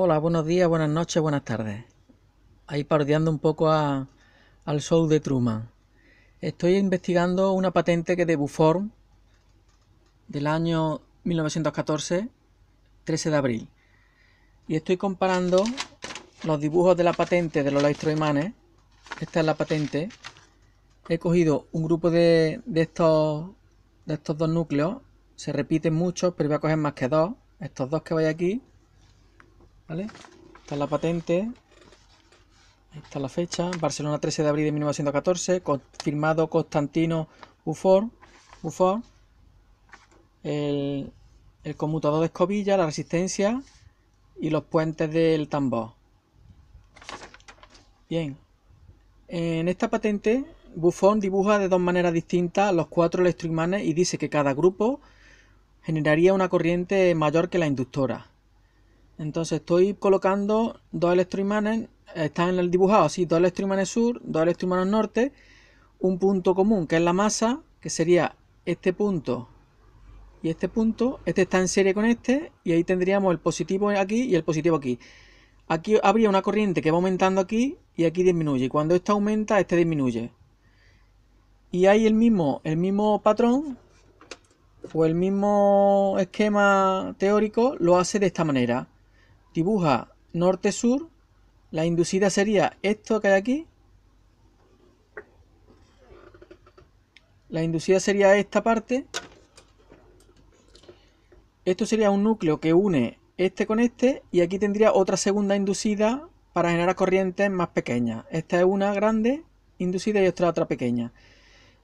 Hola, buenos días, buenas noches, buenas tardes. Ahí parodiando un poco al show de Truman. Estoy investigando una patente que de Buffon del año 1914, 13 de abril. Y estoy comparando los dibujos de la patente de los electroimanes. Esta es la patente. He cogido un grupo de, estos, de estos dos núcleos. Se repiten muchos, pero voy a coger más que dos. Estos dos que voy aquí esta es la patente. Ahí está la fecha. Barcelona 13 de abril de 1914. firmado Constantino Buffon. El, el conmutador de escobilla, la resistencia y los puentes del tambor. Bien. En esta patente, Buffon dibuja de dos maneras distintas los cuatro electroimanes y dice que cada grupo generaría una corriente mayor que la inductora. Entonces estoy colocando dos electroimanes, están en el dibujado así, dos electroimanes sur, dos electroimanes norte, un punto común que es la masa, que sería este punto y este punto, este está en serie con este y ahí tendríamos el positivo aquí y el positivo aquí. Aquí habría una corriente que va aumentando aquí y aquí disminuye. cuando esta aumenta, este disminuye. Y hay el mismo, el mismo patrón o el mismo esquema teórico lo hace de esta manera dibuja norte-sur, la inducida sería esto que hay aquí. La inducida sería esta parte. Esto sería un núcleo que une este con este y aquí tendría otra segunda inducida para generar corrientes más pequeñas. Esta es una grande inducida y esta otra pequeña.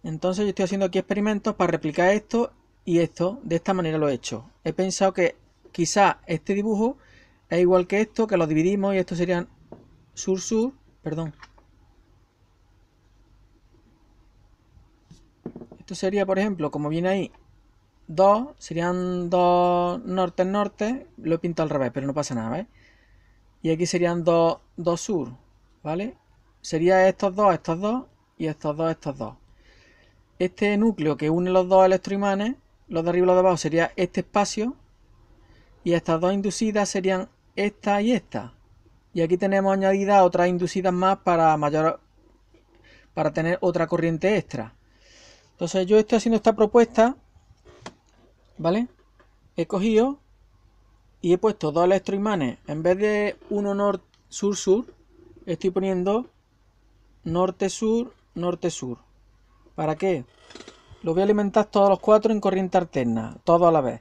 Entonces yo estoy haciendo aquí experimentos para replicar esto y esto. De esta manera lo he hecho. He pensado que quizá este dibujo es igual que esto, que lo dividimos y esto serían sur-sur, perdón. Esto sería, por ejemplo, como viene ahí, 2, serían dos norte-norte, lo he pintado al revés, pero no pasa nada, Y aquí serían dos sur, ¿vale? Sería estos dos, estos dos, y estos dos, estos dos. Este núcleo que une los dos electroimanes, los de arriba y los de abajo, sería este espacio, y estas dos inducidas serían esta y esta. Y aquí tenemos añadidas otras inducidas más para mayor para tener otra corriente extra. Entonces yo estoy haciendo esta propuesta, ¿vale? He cogido y he puesto dos electroimanes. En vez de uno norte-sur-sur, estoy poniendo norte-sur, norte-sur. ¿Para qué? Lo voy a alimentar todos los cuatro en corriente alterna, Todo a la vez.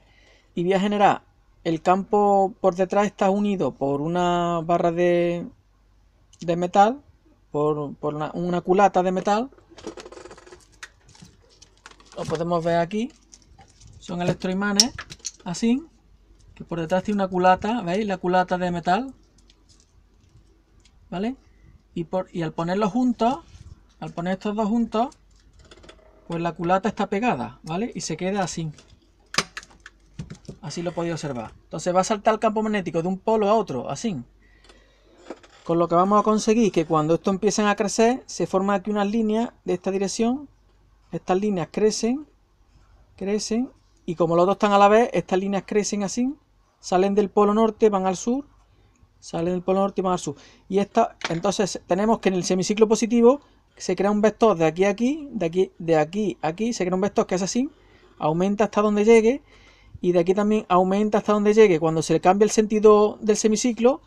Y voy a generar el campo por detrás está unido por una barra de, metal, por, una, culata de metal. Lo podemos ver aquí. Son electroimanes, así, que por detrás tiene una culata, ¿veis? La culata de metal. ¿Vale? Y, por, y al ponerlos juntos, al poner estos dos juntos, pues la culata está pegada, ¿vale? Y se queda así. Así lo podéis observar. Entonces va a saltar el campo magnético de un polo a otro, así. Con lo que vamos a conseguir que cuando esto empiecen a crecer, se forman aquí unas líneas de esta dirección. Estas líneas crecen, crecen, y como los dos están a la vez, estas líneas crecen así. Salen del polo norte, van al sur, salen del polo norte y van al sur. Y esta, entonces tenemos que en el semiciclo positivo se crea un vector de aquí a aquí, de aquí, de aquí a aquí, se crea un vector que es así, aumenta hasta donde llegue y de aquí también aumenta hasta donde llegue. Cuando se le cambia el sentido del semiciclo,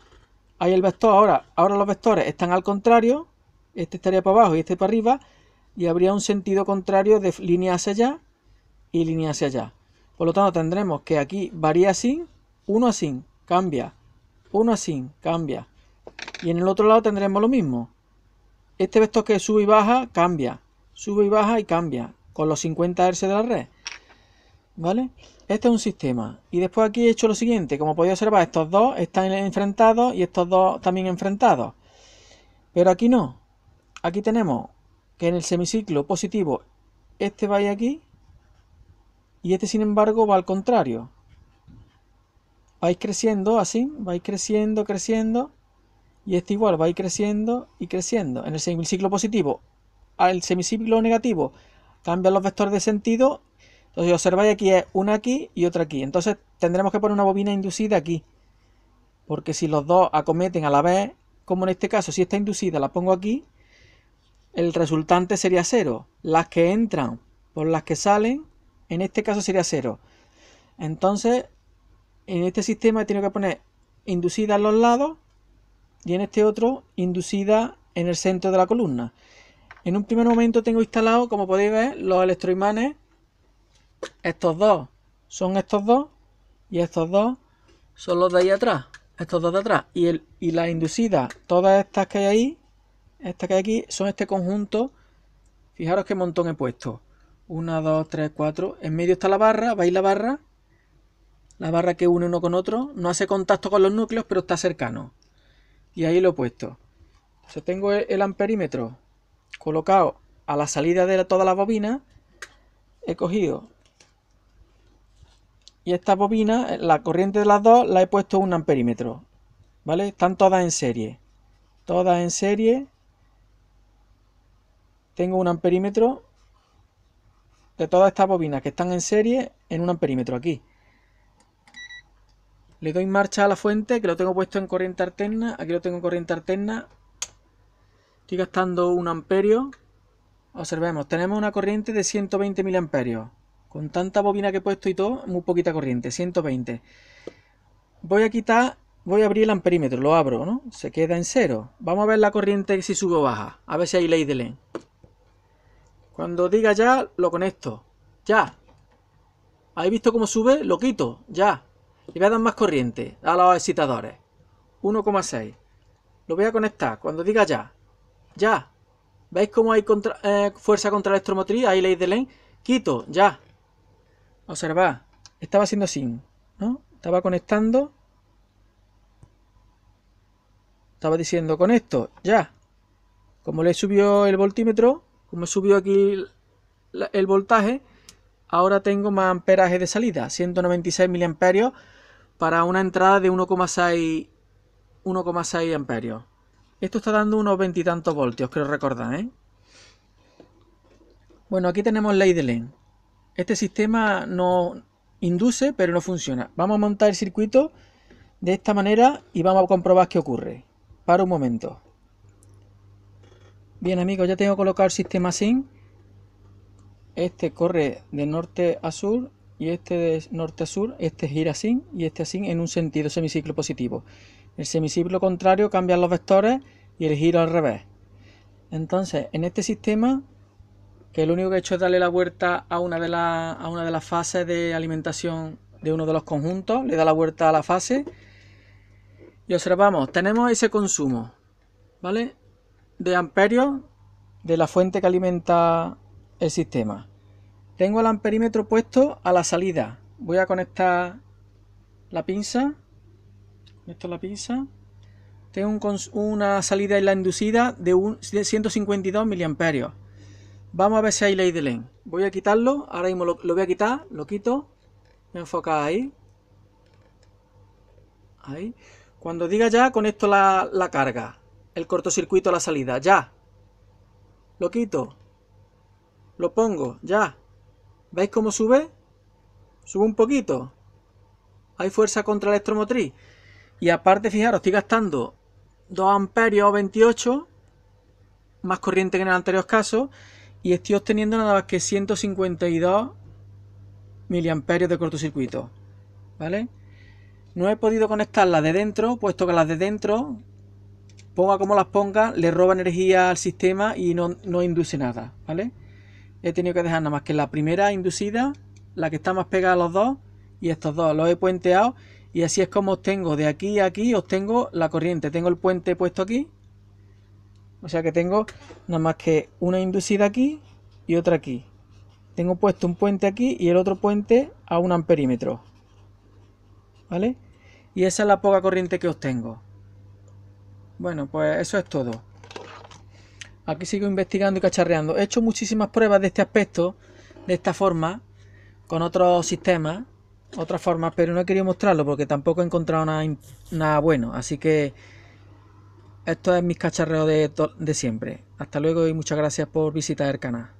hay el vector ahora. Ahora los vectores están al contrario, este estaría para abajo y este para arriba, y habría un sentido contrario de línea hacia allá y línea hacia allá. Por lo tanto, tendremos que aquí varía así, uno así, cambia, uno así, cambia. Y en el otro lado tendremos lo mismo. Este vector que sube y baja, cambia, sube y baja y cambia, con los 50 Hz de la red. ¿Vale? Este es un sistema. Y después aquí he hecho lo siguiente. Como podéis observar, estos dos están enfrentados y estos dos también enfrentados. Pero aquí no. Aquí tenemos que en el semiciclo positivo este va aquí y este sin embargo va al contrario. Vais creciendo así, vais creciendo, creciendo y este igual va creciendo y creciendo. En el semiciclo positivo al semiciclo negativo cambian los vectores de sentido entonces, observáis aquí es una aquí y otra aquí. Entonces, tendremos que poner una bobina inducida aquí. Porque si los dos acometen a la vez, como en este caso, si está inducida la pongo aquí, el resultante sería cero. Las que entran por las que salen, en este caso sería cero. Entonces, en este sistema he tenido que poner inducida en los lados y en este otro inducida en el centro de la columna. En un primer momento tengo instalado, como podéis ver, los electroimanes estos dos son estos dos y estos dos son los de ahí atrás, estos dos de atrás. Y, el, y la inducida todas estas que hay ahí, estas que hay aquí, son este conjunto. Fijaros qué montón he puesto. 1, dos, tres, cuatro En medio está la barra, ¿veis la barra? La barra que une uno con otro. No hace contacto con los núcleos, pero está cercano. Y ahí lo he puesto. yo tengo el amperímetro colocado a la salida de toda la bobina. He cogido y esta bobina, la corriente de las dos, la he puesto un amperímetro. ¿Vale? Están todas en serie. Todas en serie. Tengo un amperímetro de todas estas bobinas que están en serie en un amperímetro aquí. Le doy marcha a la fuente, que lo tengo puesto en corriente alterna. Aquí lo tengo en corriente alterna. Estoy gastando un amperio. Observemos, tenemos una corriente de 120 amperios. Con tanta bobina que he puesto y todo, muy poquita corriente, 120. Voy a quitar, voy a abrir el amperímetro, lo abro, ¿no? Se queda en cero. Vamos a ver la corriente si sube o baja. A ver si hay ley de len. Cuando diga ya, lo conecto. Ya. ¿Habéis visto cómo sube? Lo quito. Ya. Le voy a dar más corriente a los excitadores. 1,6. Lo voy a conectar. Cuando diga ya. Ya. ¿Veis cómo hay eh, fuerza contra electromotriz? Hay ley de Len. Quito. Ya. Observa, estaba haciendo sin, ¿no? Estaba conectando. Estaba diciendo con esto, ya. Como le subió el voltímetro, como subió aquí el voltaje, ahora tengo más amperaje de salida, 196 miliamperios para una entrada de 1,6 1,6 amperios. Esto está dando unos veintitantos voltios, creo recordar, ¿eh? Bueno, aquí tenemos la este sistema no induce, pero no funciona. Vamos a montar el circuito de esta manera y vamos a comprobar qué ocurre. Para un momento. Bien amigos, ya tengo colocado el sistema SIN. Este corre de norte a sur y este de norte a sur, este gira SIN y este SIN en un sentido semiciclo positivo. El semiciclo contrario cambian los vectores y el giro al revés. Entonces, en este sistema que lo único que he hecho es darle la vuelta a una de, una de las fases de alimentación de uno de los conjuntos, le da la vuelta a la fase y observamos, tenemos ese consumo, ¿vale? De amperios de la fuente que alimenta el sistema. Tengo el amperímetro puesto a la salida. Voy a conectar la pinza. es la pinza. Tengo una salida y la inducida de, 152 miliamperios. Vamos a ver si hay de Lane. Voy a quitarlo. Ahora mismo lo, voy a quitar. Lo quito. Me enfoca ahí. Ahí. Cuando diga ya, conecto la, la carga. El cortocircuito a la salida. Ya. Lo quito. Lo pongo. Ya. ¿Veis cómo sube? Sube un poquito. Hay fuerza contra electromotriz. Y aparte, fijaros, estoy gastando 2 amperios o 28. Más corriente que en el anterior caso y estoy obteniendo nada más que 152 miliamperios de cortocircuito. ¿Vale? No he podido conectar de dentro, puesto que las de dentro, ponga como las ponga, le roba energía al sistema y no, no induce nada. ¿Vale? He tenido que dejar nada más que la primera inducida, la que está más pegada a los dos, y estos dos los he puenteado. Y así es como obtengo de aquí a aquí, obtengo la corriente. Tengo el puente puesto aquí o sea que tengo nada más que una inducida aquí y otra aquí. Tengo puesto un puente aquí y el otro puente a un amperímetro. ¿Vale? Y esa es la poca corriente que obtengo. Bueno, pues eso es todo. Aquí sigo investigando y cacharreando. He hecho muchísimas pruebas de este aspecto, de esta forma, con otros sistemas, otras formas, pero no he querido mostrarlo porque tampoco he encontrado nada, nada bueno. Así que esto es mi cacharreo de, de siempre. Hasta luego y muchas gracias por visitar el canal.